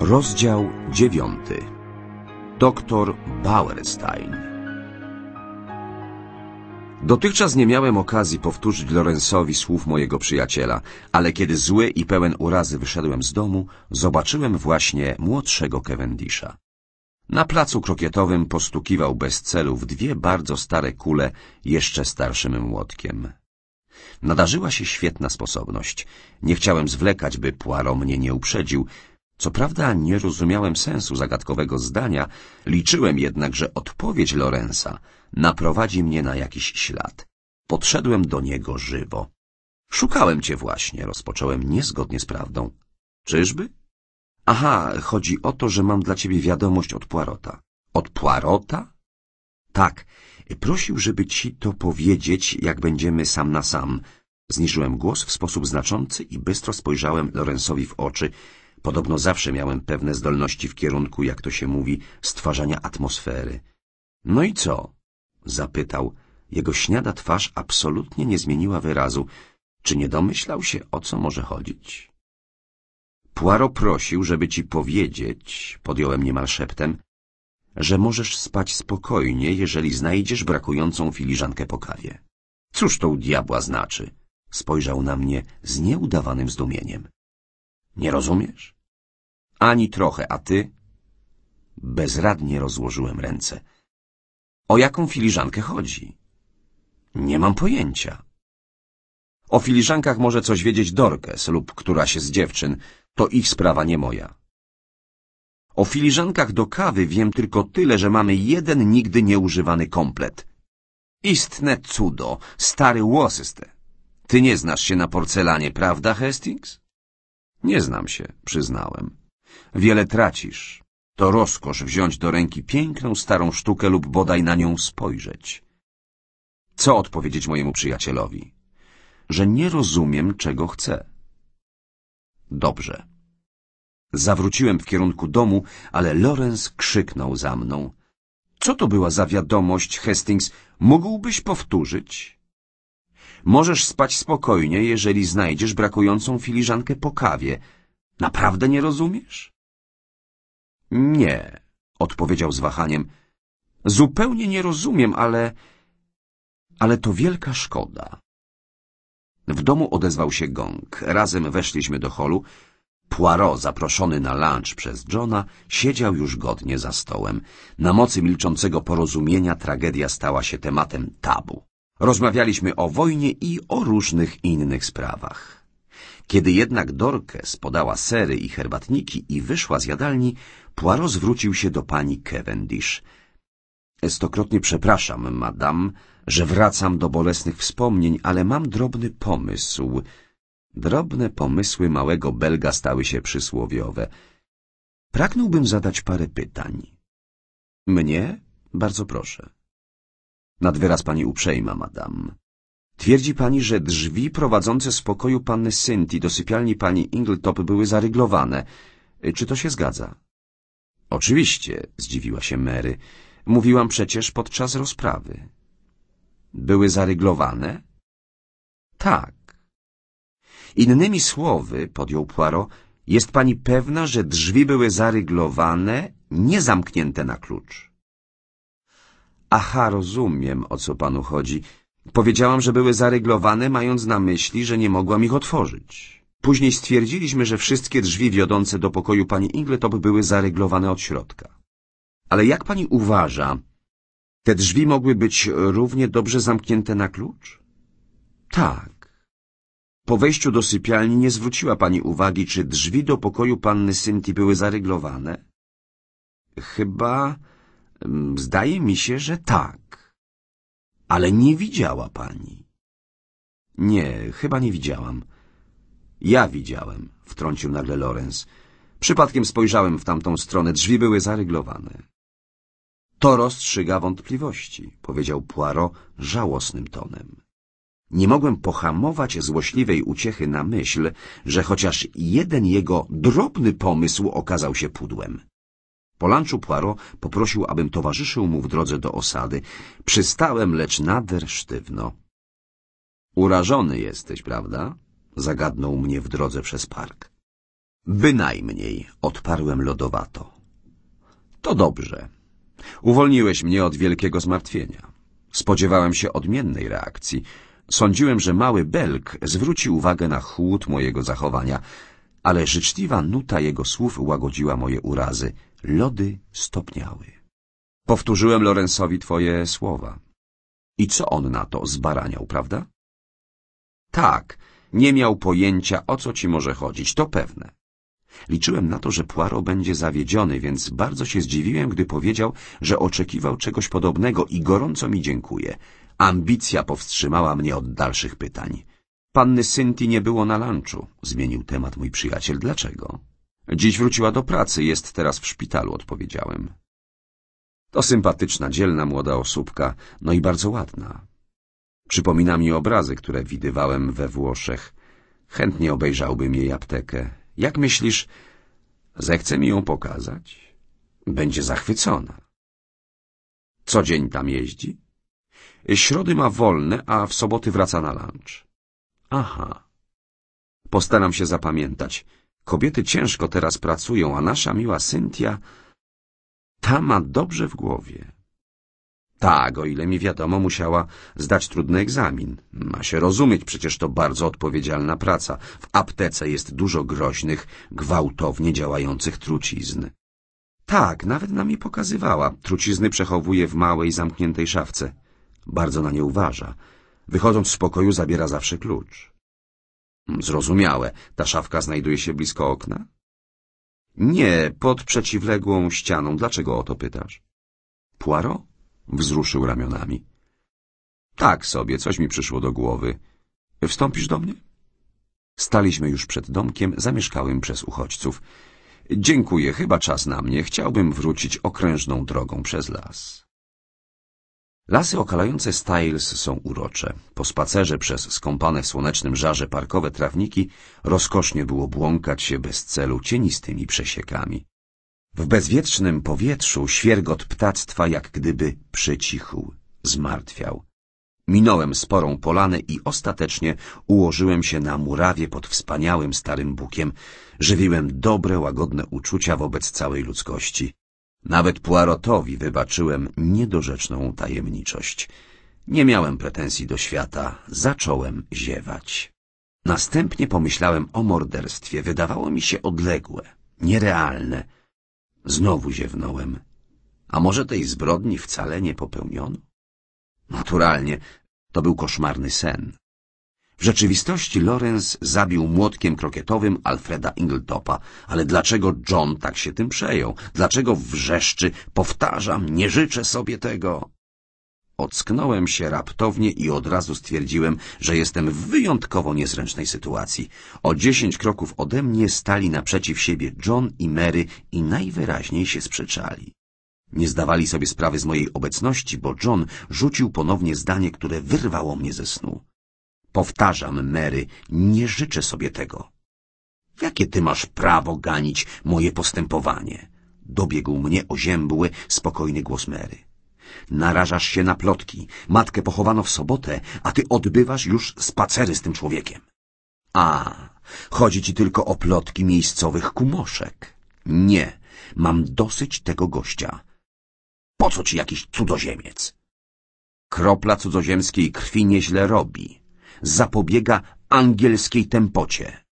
Rozdział dziewiąty. Doktor Bauerstein. Dotychczas nie miałem okazji powtórzyć Lorenzowi słów mojego przyjaciela, ale kiedy zły i pełen urazy wyszedłem z domu, zobaczyłem właśnie młodszego Cavendisha. Na placu krokietowym postukiwał bez celu w dwie bardzo stare kule jeszcze starszym młotkiem. Nadarzyła się świetna sposobność. Nie chciałem zwlekać, by Poirot mnie nie uprzedził, co prawda nie rozumiałem sensu zagadkowego zdania, liczyłem jednak, że odpowiedź Lorenza naprowadzi mnie na jakiś ślad. Podszedłem do niego żywo. Szukałem cię właśnie, rozpocząłem niezgodnie z prawdą. Czyżby? Aha, chodzi o to, że mam dla ciebie wiadomość od Poirota. Od Poirota? Tak, prosił, żeby ci to powiedzieć, jak będziemy sam na sam. Zniżyłem głos w sposób znaczący i bystro spojrzałem Lorenzowi w oczy. Podobno zawsze miałem pewne zdolności w kierunku, jak to się mówi, stwarzania atmosfery. No i co? Zapytał. Jego śniada twarz absolutnie nie zmieniła wyrazu. Czy nie domyślał się, o co może chodzić? Puaro prosił, żeby ci powiedzieć, podjąłem niemal szeptem, że możesz spać spokojnie, jeżeli znajdziesz brakującą filiżankę po kawie. Cóż to u diabła znaczy? Spojrzał na mnie z nieudawanym zdumieniem. Nie rozumiesz? Ani trochę, a ty? Bezradnie rozłożyłem ręce. O jaką filiżankę chodzi? Nie mam pojęcia. O filiżankach może coś wiedzieć Dorkes lub któraś z dziewczyn. To ich sprawa, nie moja. O filiżankach do kawy wiem tylko tyle, że mamy jeden nigdy nieużywany komplet. Istne cudo, stary Worcester. Ty nie znasz się na porcelanie, prawda, Hastings? Nie znam się, przyznałem wiele tracisz. To rozkosz wziąć do ręki piękną starą sztukę lub bodaj na nią spojrzeć. Co odpowiedzieć mojemu przyjacielowi? Że nie rozumiem, czego chcę. Dobrze. Zawróciłem w kierunku domu, ale Lorenz krzyknął za mną. Co to była za wiadomość, Hastings? Mógłbyś powtórzyć? Możesz spać spokojnie, jeżeli znajdziesz brakującą filiżankę po kawie. Naprawdę nie rozumiesz? Nie, odpowiedział z wahaniem. Zupełnie nie rozumiem, ale... Ale to wielka szkoda. W domu odezwał się gong. Razem weszliśmy do holu. Poirot, zaproszony na lunch przez Johna, siedział już godnie za stołem. Na mocy milczącego porozumienia tragedia stała się tematem tabu. Rozmawialiśmy o wojnie i o różnych innych sprawach. Kiedy jednak Dorkes podała sery i herbatniki i wyszła z jadalni, Poirot zwrócił się do pani Cavendish. Stokrotnie przepraszam, madam, że wracam do bolesnych wspomnień, ale mam drobny pomysł. Drobne pomysły małego Belga stały się przysłowiowe. Pragnąłbym zadać parę pytań. Mnie? Bardzo proszę. Nad wyraz pani uprzejma, madam. Twierdzi pani, że drzwi prowadzące z pokoju panny Synti do sypialni pani Ingletop były zaryglowane. Czy to się zgadza? Oczywiście, zdziwiła się Mary. Mówiłam przecież podczas rozprawy. Były zaryglowane? Tak. Innymi słowy, podjął Poirot, jest pani pewna, że drzwi były zaryglowane, nie zamknięte na klucz? Aha, rozumiem, o co panu chodzi. Powiedziałam, że były zaryglowane, mając na myśli, że nie mogłam ich otworzyć. Później stwierdziliśmy, że wszystkie drzwi wiodące do pokoju pani Ingletop były zaryglowane od środka. Ale jak pani uważa, te drzwi mogły być równie dobrze zamknięte na klucz? Tak. Po wejściu do sypialni nie zwróciła pani uwagi, czy drzwi do pokoju panny Synti były zaryglowane? Chyba... Mm, zdaje mi się, że tak. Ale nie widziała pani. Nie, chyba nie widziałam. Ja widziałem, wtrącił nagle Lorenz. Przypadkiem spojrzałem w tamtą stronę, drzwi były zaryglowane. To rozstrzyga wątpliwości, powiedział Poirot żałosnym tonem. Nie mogłem pohamować złośliwej uciechy na myśl, że chociaż jeden jego drobny pomysł okazał się pudłem. Po lunchu Poirot poprosił, abym towarzyszył mu w drodze do osady. Przystałem, lecz nader sztywno. Urażony jesteś, prawda? Zagadnął mnie w drodze przez park. Bynajmniej, odparłem lodowato. To dobrze. Uwolniłeś mnie od wielkiego zmartwienia. Spodziewałem się odmiennej reakcji. Sądziłem, że mały Belk zwróci uwagę na chłód mojego zachowania, ale życzliwa nuta jego słów łagodziła moje urazy. Lody stopniały. Powtórzyłem Lorensowi twoje słowa. I co on na to zbaraniał, prawda? Tak, nie miał pojęcia, o co ci może chodzić, to pewne. Liczyłem na to, że Poirot będzie zawiedziony, więc bardzo się zdziwiłem, gdy powiedział, że oczekiwał czegoś podobnego i gorąco mi dziękuję. Ambicja powstrzymała mnie od dalszych pytań. Panny Synti nie było na lunchu, zmienił temat mój przyjaciel. Dlaczego? Dziś wróciła do pracy, jest teraz w szpitalu, odpowiedziałem. To sympatyczna, dzielna młoda osóbka, no i bardzo ładna. Przypomina mi obrazy, które widywałem we Włoszech. Chętnie obejrzałbym jej aptekę. Jak myślisz, zechce mi ją pokazać? Będzie zachwycona. Co dzień tam jeździ? Środy ma wolne, a w soboty wraca na lunch. Aha. Postaram się zapamiętać. Kobiety ciężko teraz pracują, a nasza miła Cynthia... Ta ma dobrze w głowie. Tak, o ile mi wiadomo, musiała zdać trudny egzamin. Ma się rozumieć, przecież to bardzo odpowiedzialna praca. W aptece jest dużo groźnych, gwałtownie działających trucizn. Tak, nawet nam je pokazywała. Trucizny przechowuje w małej, zamkniętej szafce. Bardzo na nie uważa. Wychodząc z pokoju zabiera zawsze klucz. Zrozumiałe. Ta szafka znajduje się blisko okna? Nie, pod przeciwległą ścianą. Dlaczego o to pytasz? Poirot? Wzruszył ramionami. Tak sobie, coś mi przyszło do głowy. Wstąpisz do mnie? Staliśmy już przed domkiem zamieszkałym przez uchodźców. Dziękuję, chyba czas na mnie. Chciałbym wrócić okrężną drogą przez las. Lasy okalające Styles są urocze. Po spacerze przez skąpane w słonecznym żarze parkowe trawniki rozkosznie było błąkać się bez celu cienistymi przesiekami. W bezwietrznym powietrzu świergot ptactwa jak gdyby przycichł, zmartwiał. Minąłem sporą polanę i ostatecznie ułożyłem się na murawie pod wspaniałym starym bukiem. Żywiłem dobre, łagodne uczucia wobec całej ludzkości. Nawet Poirotowi wybaczyłem niedorzeczną tajemniczość. Nie miałem pretensji do świata, zacząłem ziewać. Następnie pomyślałem o morderstwie. Wydawało mi się odległe, nierealne, Znowu ziewnąłem. A może tej zbrodni wcale nie popełniono? Naturalnie, to był koszmarny sen. W rzeczywistości Lorenz zabił młotkiem krokietowym Alfreda Ingletopa, ale dlaczego John tak się tym przejął? Dlaczego wrzeszczy, powtarzam, nie życzę sobie tego? Ocknąłem się raptownie i od razu stwierdziłem, że jestem w wyjątkowo niezręcznej sytuacji. O dziesięć kroków ode mnie stali naprzeciw siebie John i Mary i najwyraźniej się sprzeczali. Nie zdawali sobie sprawy z mojej obecności, bo John rzucił ponownie zdanie, które wyrwało mnie ze snu. Powtarzam, Mary, nie życzę sobie tego. Jakie ty masz prawo ganić moje postępowanie? Dobiegł mnie oziębły, spokojny głos Mary. Narażasz się na plotki. Matkę pochowano w sobotę, a ty odbywasz już spacery z tym człowiekiem. A, chodzi ci tylko o plotki miejscowych kumoszek. Nie, mam dosyć tego gościa. Po co ci jakiś cudzoziemiec? Kropla cudzoziemskiej krwi nieźle robi. Zapobiega angielskiej tempocie.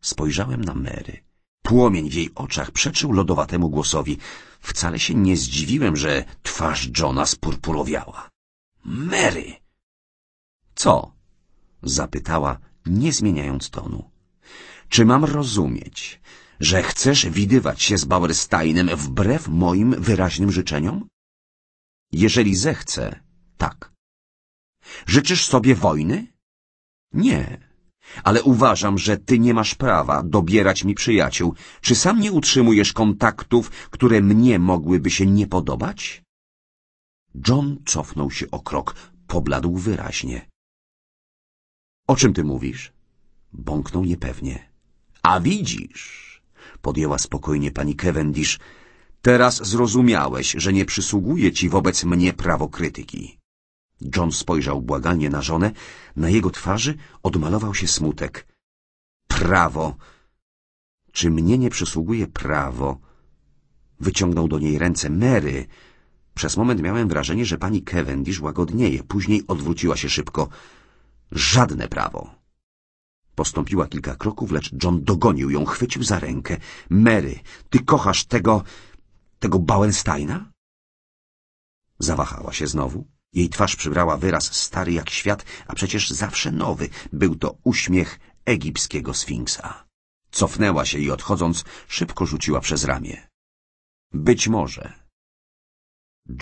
Spojrzałem na Mary. Płomień w jej oczach przeczył lodowatemu głosowi. Wcale się nie zdziwiłem, że twarz Johna spurpurowiała. Mary! Co? Zapytała, nie zmieniając tonu. Czy mam rozumieć, że chcesz widywać się z Bauersteinem wbrew moim wyraźnym życzeniom? Jeżeli zechcę, tak. Życzysz sobie wojny? Nie ale uważam, że ty nie masz prawa dobierać mi przyjaciół. Czy sam nie utrzymujesz kontaktów, które mnie mogłyby się nie podobać? John cofnął się o krok, pobladł wyraźnie. O czym ty mówisz? Bąknął niepewnie. A widzisz, podjęła spokojnie pani Cavendish, teraz zrozumiałeś, że nie przysługuje ci wobec mnie prawo krytyki. John spojrzał błagalnie na żonę. Na jego twarzy odmalował się smutek. Prawo! Czy mnie nie przysługuje prawo? Wyciągnął do niej ręce. Mary! Przez moment miałem wrażenie, że pani Cavendish łagodnieje. Później odwróciła się szybko. Żadne prawo! Postąpiła kilka kroków, lecz John dogonił ją, chwycił za rękę. Mary, ty kochasz tego... tego Bauensteina? Zawahała się znowu. Jej twarz przybrała wyraz stary jak świat, a przecież zawsze nowy. Był to uśmiech egipskiego sfinksa. Cofnęła się i odchodząc, szybko rzuciła przez ramię. Być może.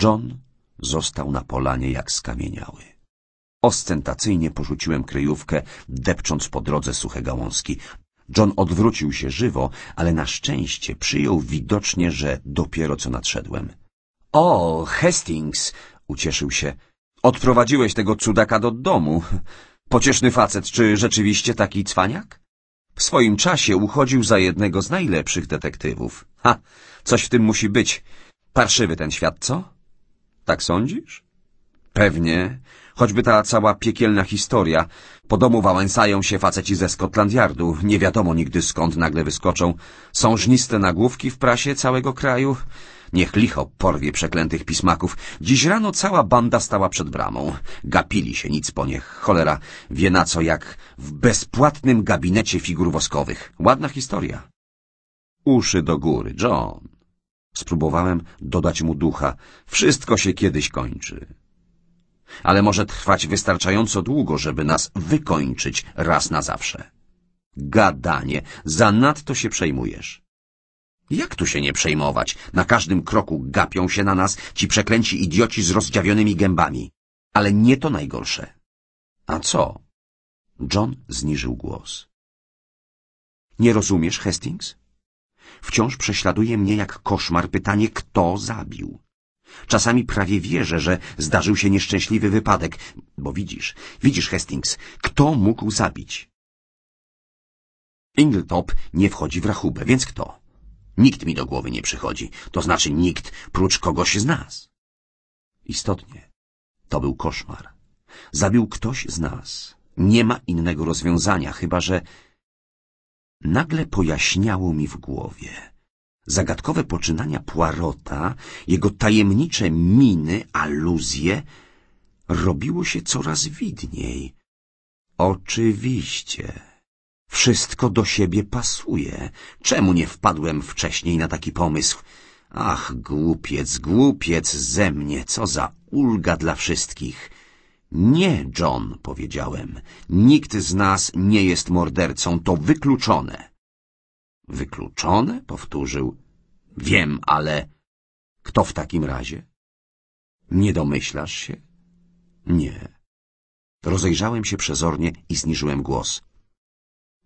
John został na polanie jak skamieniały. Ostentacyjnie porzuciłem kryjówkę, depcząc po drodze suche gałązki. John odwrócił się żywo, ale na szczęście przyjął widocznie, że dopiero co nadszedłem. — O, Hastings! Ucieszył się. Odprowadziłeś tego cudaka do domu. Pocieszny facet, czy rzeczywiście taki cwaniak? W swoim czasie uchodził za jednego z najlepszych detektywów. Ha, coś w tym musi być. Parszywy ten świat, co? Tak sądzisz? Pewnie. Choćby ta cała piekielna historia. Po domu wałęsają się faceci ze Scotland Yardu. Nie wiadomo nigdy skąd nagle wyskoczą. Są żniste nagłówki w prasie całego kraju. Niech licho porwie przeklętych pismaków. Dziś rano cała banda stała przed bramą. Gapili się nic po niech. Cholera wie na co, jak w bezpłatnym gabinecie figur woskowych. Ładna historia. Uszy do góry, John. Spróbowałem dodać mu ducha. Wszystko się kiedyś kończy. Ale może trwać wystarczająco długo, żeby nas wykończyć raz na zawsze. Gadanie, zanadto się przejmujesz. Jak tu się nie przejmować? Na każdym kroku gapią się na nas ci przekręci idioci z rozdziawionymi gębami. Ale nie to najgorsze. A co? John zniżył głos. Nie rozumiesz, Hastings? Wciąż prześladuje mnie jak koszmar pytanie, kto zabił. Czasami prawie wierzę, że zdarzył się nieszczęśliwy wypadek, bo widzisz, widzisz, Hastings, kto mógł zabić? Ingletop nie wchodzi w rachubę, więc kto? Nikt mi do głowy nie przychodzi, to znaczy nikt prócz kogoś z nas. Istotnie, to był koszmar. Zabił ktoś z nas. Nie ma innego rozwiązania, chyba że... Nagle pojaśniało mi w głowie. Zagadkowe poczynania Poirota, jego tajemnicze miny, aluzje, robiło się coraz widniej. Oczywiście. Wszystko do siebie pasuje. Czemu nie wpadłem wcześniej na taki pomysł? Ach, głupiec, głupiec ze mnie, co za ulga dla wszystkich. Nie, John, powiedziałem. Nikt z nas nie jest mordercą, to wykluczone. Wykluczone? Powtórzył. Wiem, ale... Kto w takim razie? Nie domyślasz się? Nie. Rozejrzałem się przezornie i zniżyłem głos.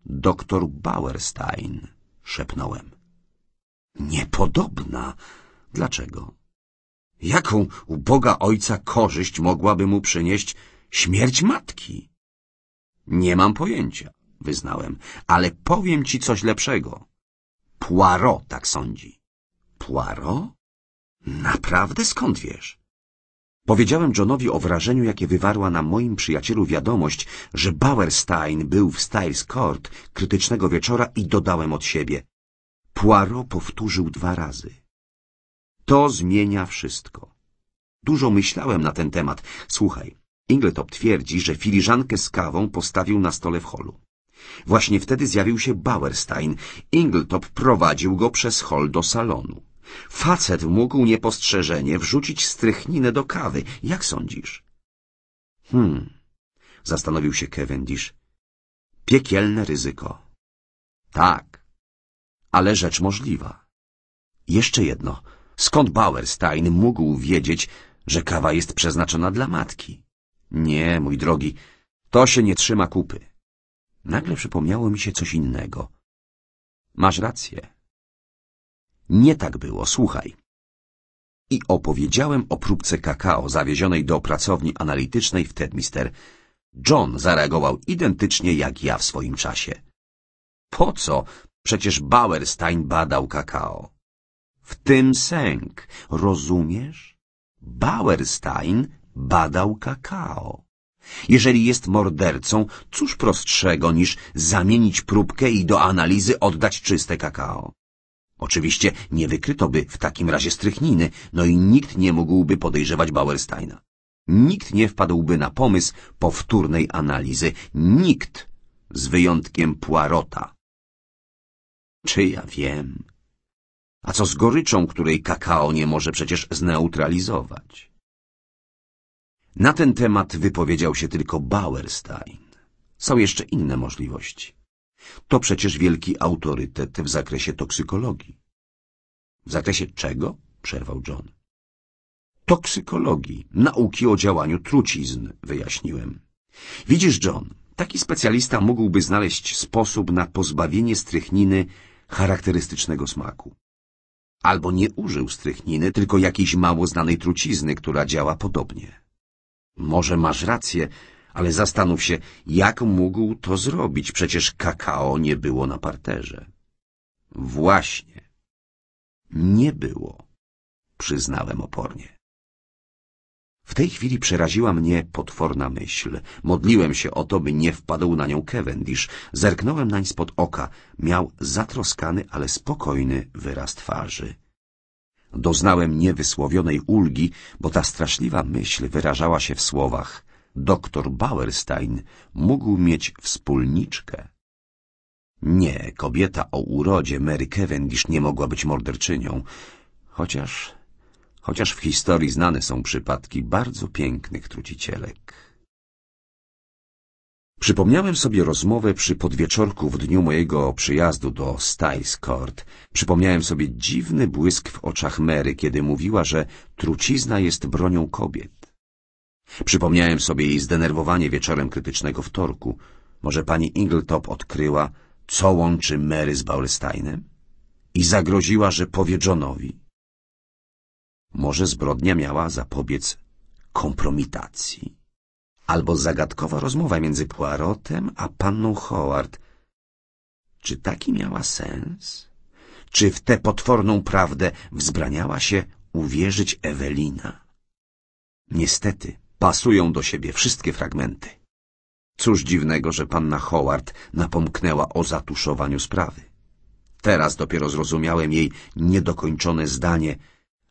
Doktor Bauerstein, szepnąłem. Niepodobna. Dlaczego? Jaką u Boga Ojca korzyść mogłaby mu przynieść śmierć matki? Nie mam pojęcia, wyznałem, ale powiem ci coś lepszego. Poirot tak sądzi. Poirot? Naprawdę skąd wiesz? Powiedziałem Johnowi o wrażeniu, jakie wywarła na moim przyjacielu wiadomość, że Bauerstein był w Styles Court krytycznego wieczora i dodałem od siebie. Poirot powtórzył dwa razy. To zmienia wszystko. Dużo myślałem na ten temat. Słuchaj, Ingletop twierdzi, że filiżankę z kawą postawił na stole w holu. Właśnie wtedy zjawił się Bauerstein. Ingletop prowadził go przez hol do salonu. Facet mógł niepostrzeżenie wrzucić strychninę do kawy. Jak sądzisz? Hmm, zastanowił się Cavendish. Piekielne ryzyko. Tak, ale rzecz możliwa. Jeszcze jedno. Skąd Bauerstein mógł wiedzieć, że kawa jest przeznaczona dla matki? Nie, mój drogi, to się nie trzyma kupy. Nagle przypomniało mi się coś innego. Masz rację. Nie tak było, słuchaj. I opowiedziałem o próbce kakao zawiezionej do pracowni analitycznej w Tedmister. John zareagował identycznie jak ja w swoim czasie. Po co? Przecież Bauerstein badał kakao. W tym sęk, rozumiesz? Bauerstein badał kakao. Jeżeli jest mordercą, cóż prostszego niż zamienić próbkę i do analizy oddać czyste kakao? Oczywiście nie wykryto by w takim razie strychniny, no i nikt nie mógłby podejrzewać Bauersteina. Nikt nie wpadłby na pomysł powtórnej analizy. Nikt, z wyjątkiem Poirota. Czy ja wiem? A co z goryczą, której kakao nie może przecież zneutralizować? Na ten temat wypowiedział się tylko Bauerstein. Są jeszcze inne możliwości. To przecież wielki autorytet w zakresie toksykologii. W zakresie czego? przerwał John. Toksykologii, nauki o działaniu trucizn, wyjaśniłem. Widzisz, John, taki specjalista mógłby znaleźć sposób na pozbawienie strychniny charakterystycznego smaku. Albo nie użył strychniny, tylko jakiejś mało znanej trucizny, która działa podobnie. Może masz rację, ale zastanów się, jak mógł to zrobić? Przecież kakao nie było na parterze. Właśnie. Nie było, przyznałem opornie. W tej chwili przeraziła mnie potworna myśl. Modliłem się o to, by nie wpadł na nią Cavendish. Zerknąłem nań spod oka. Miał zatroskany, ale spokojny wyraz twarzy. Doznałem niewysłowionej ulgi, bo ta straszliwa myśl wyrażała się w słowach – doktor Bauerstein mógł mieć wspólniczkę. Nie, kobieta o urodzie Mary Cavendish nie mogła być morderczynią, chociaż, chociaż w historii znane są przypadki bardzo pięknych trucicielek. Przypomniałem sobie rozmowę przy podwieczorku w dniu mojego przyjazdu do Styles Court. Przypomniałem sobie dziwny błysk w oczach Mary, kiedy mówiła, że trucizna jest bronią kobiet. Przypomniałem sobie jej zdenerwowanie wieczorem krytycznego wtorku. Może pani Ingletop odkryła, co łączy Mary z Baulsteinem? I zagroziła, że powie Johnowi. Może zbrodnia miała zapobiec kompromitacji? Albo zagadkowa rozmowa między Poirotem a panną Howard. Czy taki miała sens? Czy w tę potworną prawdę wzbraniała się uwierzyć Ewelina? Niestety Pasują do siebie wszystkie fragmenty. Cóż dziwnego, że panna Howard napomknęła o zatuszowaniu sprawy. Teraz dopiero zrozumiałem jej niedokończone zdanie,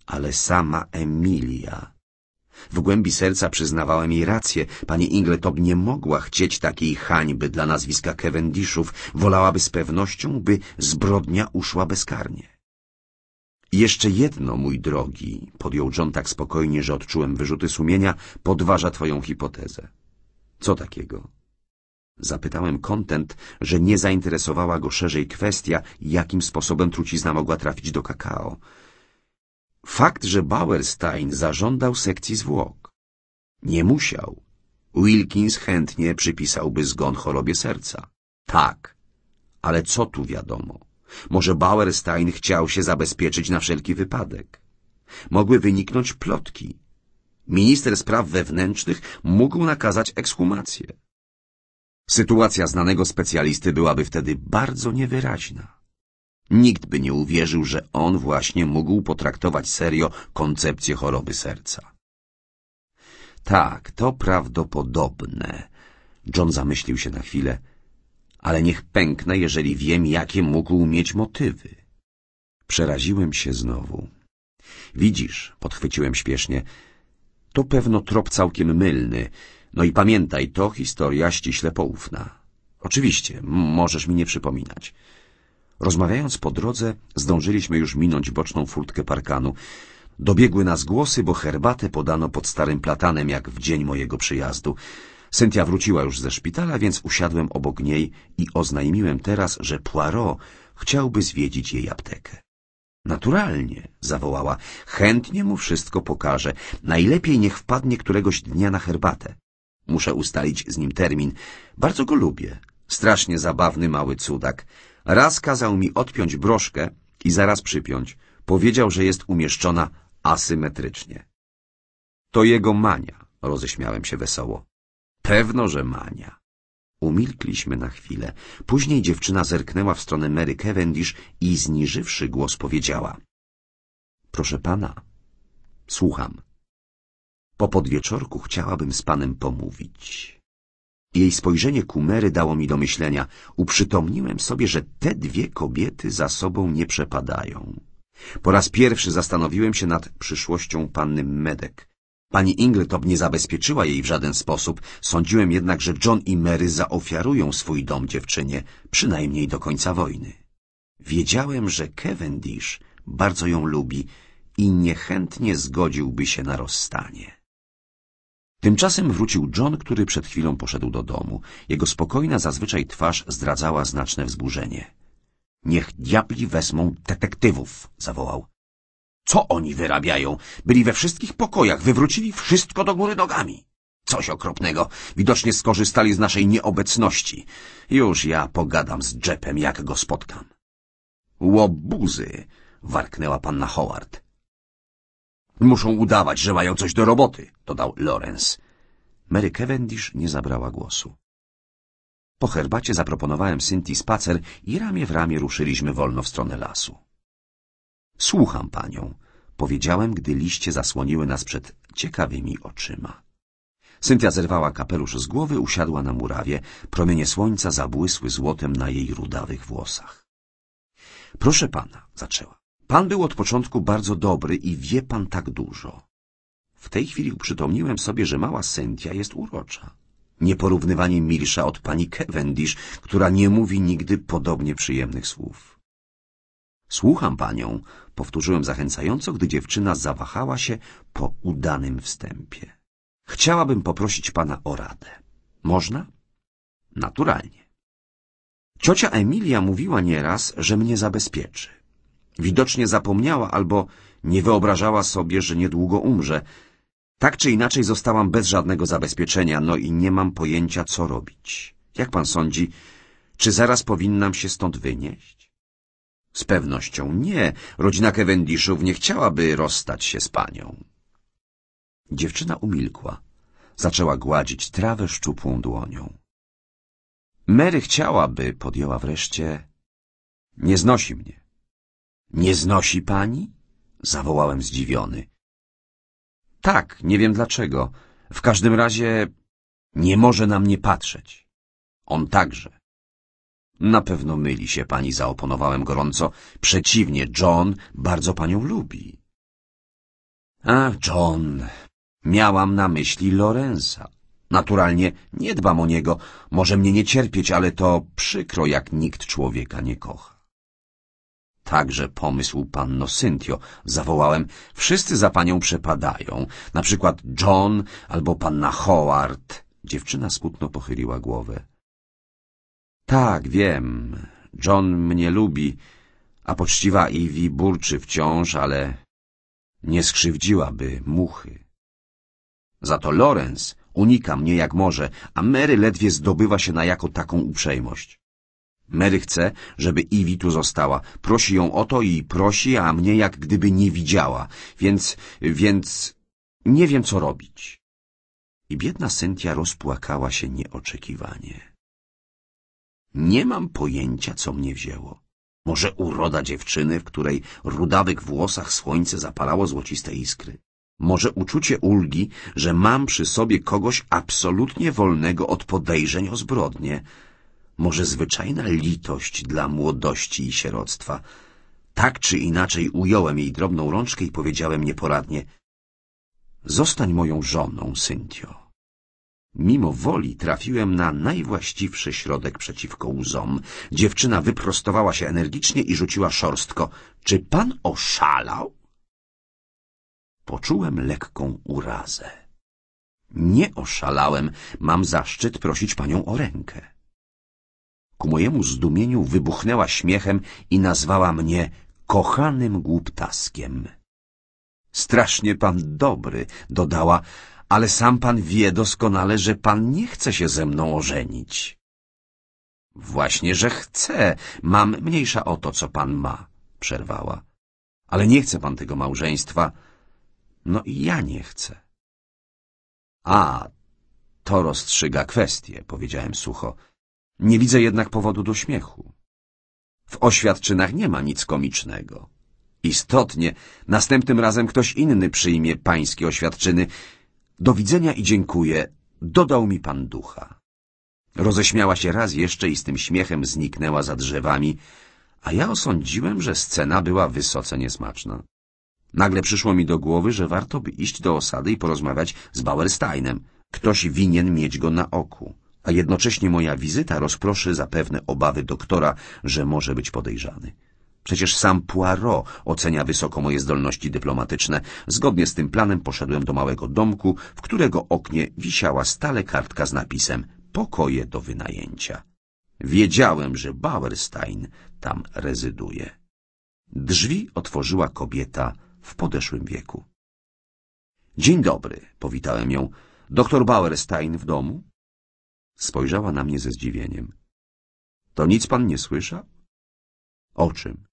ale sama Emilia... W głębi serca przyznawałem jej rację. Pani Ingletop nie mogła chcieć takiej hańby dla nazwiska Cavendishów. Wolałaby z pewnością, by zbrodnia uszła bezkarnie. Jeszcze jedno, mój drogi, podjął John tak spokojnie, że odczułem wyrzuty sumienia, podważa twoją hipotezę. Co takiego? Zapytałem kontent, że nie zainteresowała go szerzej kwestia, jakim sposobem trucizna mogła trafić do kakao. Fakt, że Bauerstein zażądał sekcji zwłok. Nie musiał. Wilkins chętnie przypisałby zgon chorobie serca. Tak, ale co tu wiadomo? Może Bauerstein chciał się zabezpieczyć na wszelki wypadek. Mogły wyniknąć plotki. Minister spraw wewnętrznych mógł nakazać ekshumację. Sytuacja znanego specjalisty byłaby wtedy bardzo niewyraźna. Nikt by nie uwierzył, że on właśnie mógł potraktować serio koncepcję choroby serca. Tak, to prawdopodobne. John zamyślił się na chwilę ale niech pęknę, jeżeli wiem, jakie mógł mieć motywy. Przeraziłem się znowu. Widzisz, podchwyciłem śpiesznie, to pewno trop całkiem mylny. No i pamiętaj, to historia ściśle poufna. Oczywiście, możesz mi nie przypominać. Rozmawiając po drodze, zdążyliśmy już minąć boczną furtkę parkanu. Dobiegły nas głosy, bo herbatę podano pod starym platanem, jak w dzień mojego przyjazdu. Cynthia wróciła już ze szpitala, więc usiadłem obok niej i oznajmiłem teraz, że Poirot chciałby zwiedzić jej aptekę. Naturalnie, zawołała, chętnie mu wszystko pokażę. Najlepiej niech wpadnie któregoś dnia na herbatę. Muszę ustalić z nim termin. Bardzo go lubię. Strasznie zabawny mały cudak. Raz kazał mi odpiąć broszkę i zaraz przypiąć. Powiedział, że jest umieszczona asymetrycznie. To jego mania, roześmiałem się wesoło. Pewno, że mania. Umilkliśmy na chwilę. Później dziewczyna zerknęła w stronę Mary Cavendish i zniżywszy głos powiedziała. Proszę pana, słucham. Po podwieczorku chciałabym z panem pomówić. Jej spojrzenie ku Mary dało mi do myślenia. Uprzytomniłem sobie, że te dwie kobiety za sobą nie przepadają. Po raz pierwszy zastanowiłem się nad przyszłością panny Medek. Pani Ingletop nie zabezpieczyła jej w żaden sposób, sądziłem jednak, że John i Mary zaofiarują swój dom dziewczynie, przynajmniej do końca wojny. Wiedziałem, że Cavendish bardzo ją lubi i niechętnie zgodziłby się na rozstanie. Tymczasem wrócił John, który przed chwilą poszedł do domu. Jego spokojna zazwyczaj twarz zdradzała znaczne wzburzenie. Niech diabli wezmą detektywów, zawołał. Co oni wyrabiają? Byli we wszystkich pokojach, wywrócili wszystko do góry nogami. Coś okropnego. Widocznie skorzystali z naszej nieobecności. Już ja pogadam z Jepem, jak go spotkam. Łobuzy! warknęła panna Howard. Muszą udawać, że mają coś do roboty, dodał Lorenz. Mary Cavendish nie zabrała głosu. Po herbacie zaproponowałem Cynthii spacer i ramię w ramię ruszyliśmy wolno w stronę lasu. Słucham panią, powiedziałem, gdy liście zasłoniły nas przed ciekawymi oczyma. Cynthia zerwała kapelusz z głowy, usiadła na murawie. Promienie słońca zabłysły złotem na jej rudawych włosach. Proszę pana, zaczęła. Pan był od początku bardzo dobry i wie pan tak dużo. W tej chwili uprzytomniłem sobie, że mała Cynthia jest urocza. Nieporównywanie milsza od pani Cavendish, która nie mówi nigdy podobnie przyjemnych słów. Słucham panią, powtórzyłem zachęcająco, gdy dziewczyna zawahała się po udanym wstępie. Chciałabym poprosić pana o radę. Można? Naturalnie. Ciocia Emilia mówiła nieraz, że mnie zabezpieczy. Widocznie zapomniała albo nie wyobrażała sobie, że niedługo umrze. Tak czy inaczej zostałam bez żadnego zabezpieczenia, no i nie mam pojęcia, co robić. Jak pan sądzi, czy zaraz powinnam się stąd wynieść? Z pewnością nie. Rodzina Kewendiszów nie chciałaby rozstać się z panią. Dziewczyna umilkła. Zaczęła gładzić trawę szczupłą dłonią. Mary chciałaby, podjęła wreszcie. Nie znosi mnie. Nie znosi pani? Zawołałem zdziwiony. Tak, nie wiem dlaczego. W każdym razie nie może na mnie patrzeć. On także. Na pewno myli się pani, zaoponowałem gorąco. Przeciwnie, John bardzo panią lubi. A, John, miałam na myśli Lorenza. Naturalnie nie dbam o niego, może mnie nie cierpieć, ale to przykro, jak nikt człowieka nie kocha. Także pomysł panno Syntio. Zawołałem, wszyscy za panią przepadają, na przykład John albo panna Howard. Dziewczyna smutno pochyliła głowę. Tak, wiem. John mnie lubi, a poczciwa Iwi burczy wciąż, ale nie skrzywdziłaby muchy. Za to Lorenz unika mnie jak może, a Mary ledwie zdobywa się na jako taką uprzejmość. Mary chce, żeby Iwi tu została. Prosi ją o to i prosi, a mnie jak gdyby nie widziała. Więc, więc nie wiem co robić. I biedna Cynthia rozpłakała się nieoczekiwanie. Nie mam pojęcia, co mnie wzięło. Może uroda dziewczyny, w której rudawych włosach słońce zapalało złociste iskry. Może uczucie ulgi, że mam przy sobie kogoś absolutnie wolnego od podejrzeń o zbrodnie. Może zwyczajna litość dla młodości i sieroctwa. Tak czy inaczej ująłem jej drobną rączkę i powiedziałem nieporadnie — Zostań moją żoną, Syntio. Mimo woli trafiłem na najwłaściwszy środek przeciwko łzom. Dziewczyna wyprostowała się energicznie i rzuciła szorstko. Czy pan oszalał? Poczułem lekką urazę. Nie oszalałem. Mam zaszczyt prosić panią o rękę. Ku mojemu zdumieniu wybuchnęła śmiechem i nazwała mnie kochanym głuptaskiem. Strasznie pan dobry, dodała, ale sam pan wie doskonale, że pan nie chce się ze mną ożenić. Właśnie, że chcę. Mam mniejsza o to, co pan ma, przerwała. Ale nie chce pan tego małżeństwa. No i ja nie chcę. A, to rozstrzyga kwestię, powiedziałem sucho. Nie widzę jednak powodu do śmiechu. W oświadczynach nie ma nic komicznego. Istotnie, następnym razem ktoś inny przyjmie pańskie oświadczyny, do widzenia i dziękuję. Dodał mi pan ducha. Roześmiała się raz jeszcze i z tym śmiechem zniknęła za drzewami, a ja osądziłem, że scena była wysoce niesmaczna. Nagle przyszło mi do głowy, że warto by iść do osady i porozmawiać z Bauersteinem. Ktoś winien mieć go na oku, a jednocześnie moja wizyta rozproszy zapewne obawy doktora, że może być podejrzany. Przecież sam Poirot ocenia wysoko moje zdolności dyplomatyczne. Zgodnie z tym planem poszedłem do małego domku, w którego oknie wisiała stale kartka z napisem pokoje do wynajęcia. Wiedziałem, że Bauerstein tam rezyduje. Drzwi otworzyła kobieta w podeszłym wieku. Dzień dobry, powitałem ją. Doktor Bauerstein w domu? Spojrzała na mnie ze zdziwieniem. To nic pan nie słyszał? O czym?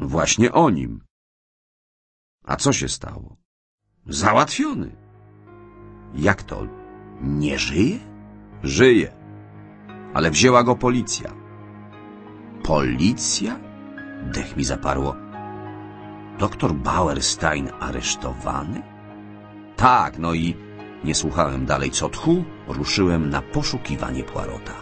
Właśnie o nim. A co się stało? Załatwiony. Jak to? Nie żyje? Żyje. Ale wzięła go policja. Policja? Dech mi zaparło. Doktor Bauerstein aresztowany? Tak, no i nie słuchałem dalej co tchu, ruszyłem na poszukiwanie Poirota.